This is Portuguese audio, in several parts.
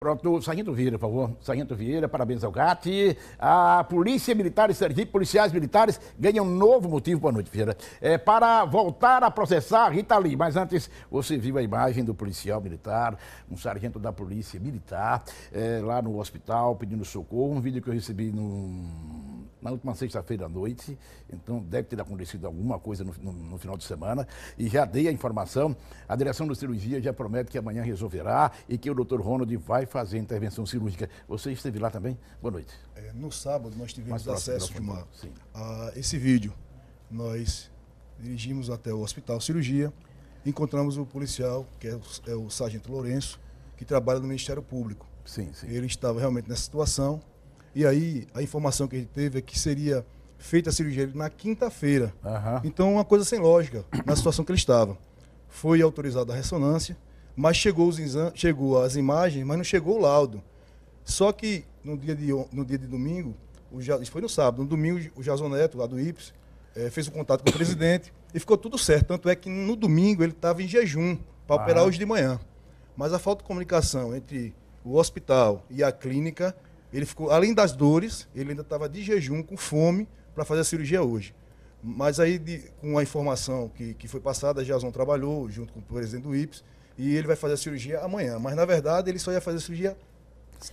Pronto, Sargento Vieira, por favor. Sargento Vieira, parabéns ao GAT. A Polícia Militar e Sergipe, policiais militares ganham um novo motivo, boa noite, Vieira, é, para voltar a processar Rita Lee. Mas antes, você viu a imagem do policial militar, um sargento da Polícia Militar, é, lá no hospital pedindo socorro. Um vídeo que eu recebi no na última sexta-feira à noite, então deve ter acontecido alguma coisa no, no, no, final de semana. E já dei a informação, a direção da cirurgia já promete que amanhã resolverá e que o doutor Ronald vai fazer a intervenção cirúrgica. Você esteve lá também? Boa noite. É, no sábado nós tivemos próximo, acesso a esse vídeo. Nós dirigimos até o hospital cirurgia, encontramos o policial, que é o, é o sargento Lourenço, que trabalha no Ministério Público. Sim, sim. Ele estava realmente nessa situação e aí a informação que ele teve é que seria feita a cirurgia na quinta-feira. Uhum. Então, uma coisa sem lógica na situação que ele estava. Foi autorizada a ressonância, mas chegou, os exam chegou as imagens, mas não chegou o laudo. Só que no dia de, no dia de domingo, o, isso foi no sábado, no domingo o Jason Neto, lá do IPS, é, fez o um contato com o presidente e ficou tudo certo. Tanto é que no domingo ele estava em jejum para uhum. operar hoje de manhã. Mas a falta de comunicação entre o hospital e a clínica ele ficou, além das dores, ele ainda estava de jejum, com fome, para fazer a cirurgia hoje. Mas aí, de, com a informação que, que foi passada, Jason trabalhou junto com o presidente do IPS e ele vai fazer a cirurgia amanhã. Mas, na verdade, ele só ia fazer a cirurgia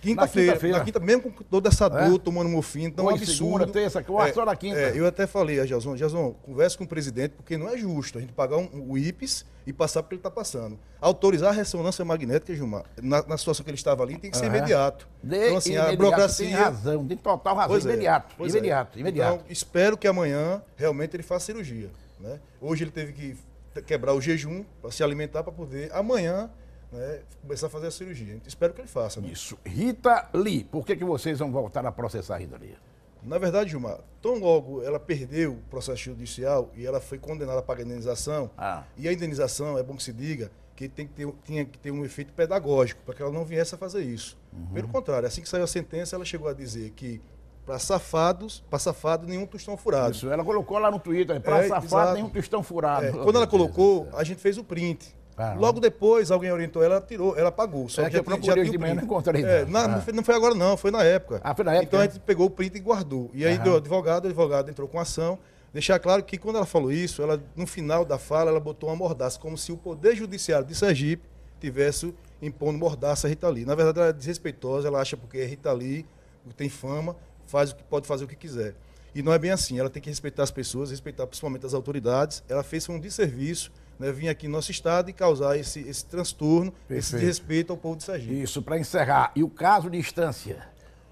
Quinta-feira, quinta, quinta mesmo com toda essa dor, é? tomando morfina, então Oi, é um absurdo. essa terça, quarta, é, na quinta. É, eu até falei, a Jason, Jason, converse com o presidente, porque não é justo a gente pagar um, o IPES e passar porque ele está passando. Autorizar a ressonância magnética, Gilmar, na, na situação que ele estava ali, tem que ser uhum. imediato. De, então, assim, imediato, a burocracia... Tem razão, tem total razão, pois é, imediato, pois é. imediato, imediato. Então, espero que amanhã, realmente, ele faça cirurgia. Né? Hoje ele teve que quebrar o jejum para se alimentar, para poder, amanhã né, começar a fazer a cirurgia. Espero que ele faça. Né? Isso. Rita Lee, por que, que vocês vão voltar a processar a Rita Lee? Na verdade, Gilmar, tão logo ela perdeu o processo judicial e ela foi condenada a pagar indenização, ah. e a indenização, é bom que se diga, que tem que ter, tinha que ter um efeito pedagógico, para que ela não viesse a fazer isso. Uhum. Pelo contrário, assim que saiu a sentença, ela chegou a dizer que para safados, para safado, nenhum tostão furado. Isso, ela colocou lá no Twitter, para é, safado, exato. nenhum tostão furado. É, quando ela colocou, a gente fez o print. Ah. Logo depois, alguém orientou ela, tirou, ela pagou. Só é que, a gente já já de manhã, não encontrei. É, não. Na, ah. não foi agora não, foi na época. Ah, foi na época? Então a né? gente pegou o print e guardou. E aí ah. deu advogado, o advogado entrou com ação. Deixar claro que quando ela falou isso, ela no final da fala, ela botou uma mordaça, como se o Poder Judiciário de Sergipe tivesse impondo mordaça a Rita Lee. Na verdade, ela é desrespeitosa, ela acha porque é Rita Lee, tem fama, faz o que pode fazer o que quiser. E não é bem assim, ela tem que respeitar as pessoas, respeitar principalmente as autoridades. Ela fez um desserviço serviço né, vir aqui no nosso estado e causar esse, esse transtorno, Perfeito. esse desrespeito ao povo de Sergipe. Isso, para encerrar. E o caso de instância?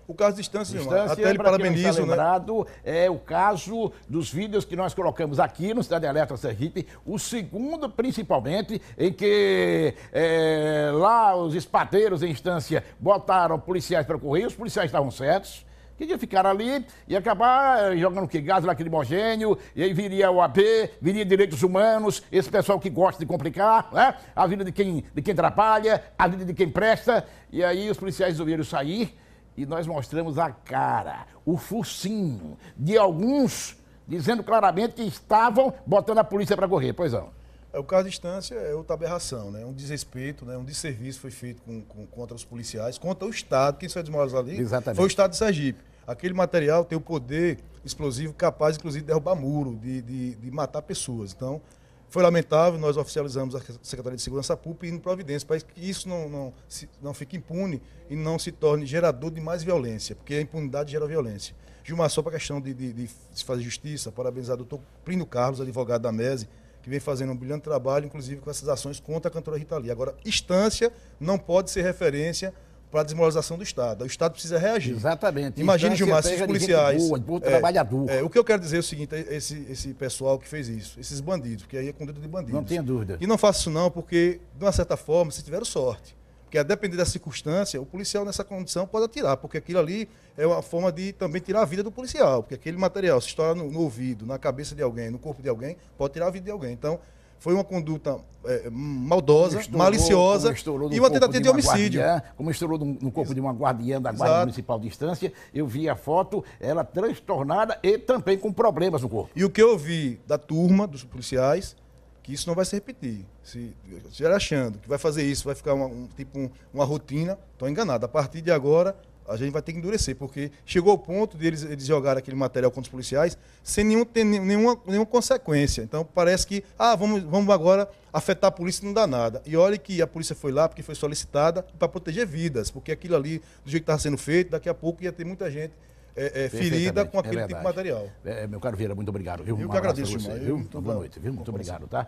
O caso de distância, distância até ele tá parabenizo, tá lembrado, né? É o caso dos vídeos que nós colocamos aqui no Cidade Alerta Sergipe, o segundo principalmente, em que é, lá os espadeiros em instância botaram policiais para correr, os policiais estavam certos que ia ficar ali e acabar eh, jogando que gás lacrimogênio, e aí viria o AB, viria direitos humanos, esse pessoal que gosta de complicar, né? a vida de quem, de quem atrapalha, a vida de quem presta. E aí os policiais resolveram sair e nós mostramos a cara, o focinho de alguns dizendo claramente que estavam botando a polícia para correr. Pois não. É o caso de instância é outra aberração, né? Um desrespeito, né? um desserviço foi feito com, com, contra os policiais, contra o Estado. Quem saiu desmoralizado ali Exatamente. foi o Estado de Sergipe. Aquele material tem o poder explosivo capaz, inclusive, de derrubar muro, de, de, de matar pessoas. Então, foi lamentável, nós oficializamos a Secretaria de Segurança Pública e indo providência para que isso não, não, se, não fique impune e não se torne gerador de mais violência, porque a impunidade gera violência. Gilmar, só para a questão de, de, de se fazer justiça, parabenizar o doutor Plínio Carlos, advogado da MESE, que vem fazendo um brilhante trabalho, inclusive com essas ações contra a cantora Rita Lee. Agora, instância não pode ser referência para a desmoralização do Estado. O Estado precisa reagir. Exatamente. Imagine, Gilmar, esses policiais. De boa, de é, trabalhador. É, o que eu quero dizer é o seguinte: é esse, esse pessoal que fez isso, esses bandidos, porque aí é com dedo de bandidos. Não tenha dúvida. E não faça isso, não, porque, de uma certa forma, vocês tiveram sorte. Porque a depender da circunstância, o policial nessa condição pode atirar, porque aquilo ali é uma forma de também tirar a vida do policial, porque aquele material, se estourar no, no ouvido, na cabeça de alguém, no corpo de alguém, pode tirar a vida de alguém. Então, foi uma conduta é, maldosa, estourou, maliciosa e uma tentativa de, de homicídio. Guardiã, como estourou no, corpo de uma guardiã da Guarda Exato. Municipal de Estância, eu vi a foto, ela transtornada e também com problemas no corpo. E o que eu vi da turma, dos policiais, que isso não vai se repetir. Se estiver achando que vai fazer isso, vai ficar uma, um, tipo um, uma rotina, estou enganado. A partir de agora, a gente vai ter que endurecer, porque chegou o ponto de eles, eles jogarem aquele material contra os policiais sem nenhum, ter nenhuma, nenhuma consequência. Então parece que, ah, vamos, vamos agora afetar a polícia não dá nada. E olha que a polícia foi lá porque foi solicitada para proteger vidas, porque aquilo ali, do jeito que estava sendo feito, daqui a pouco ia ter muita gente. É, é, ferida com é aquele é tipo de material. É, é, meu caro Vieira, muito obrigado. Viu? Eu que agradeço, você, viu? Então, muito boa noite, viu? Muito obrigado, tá?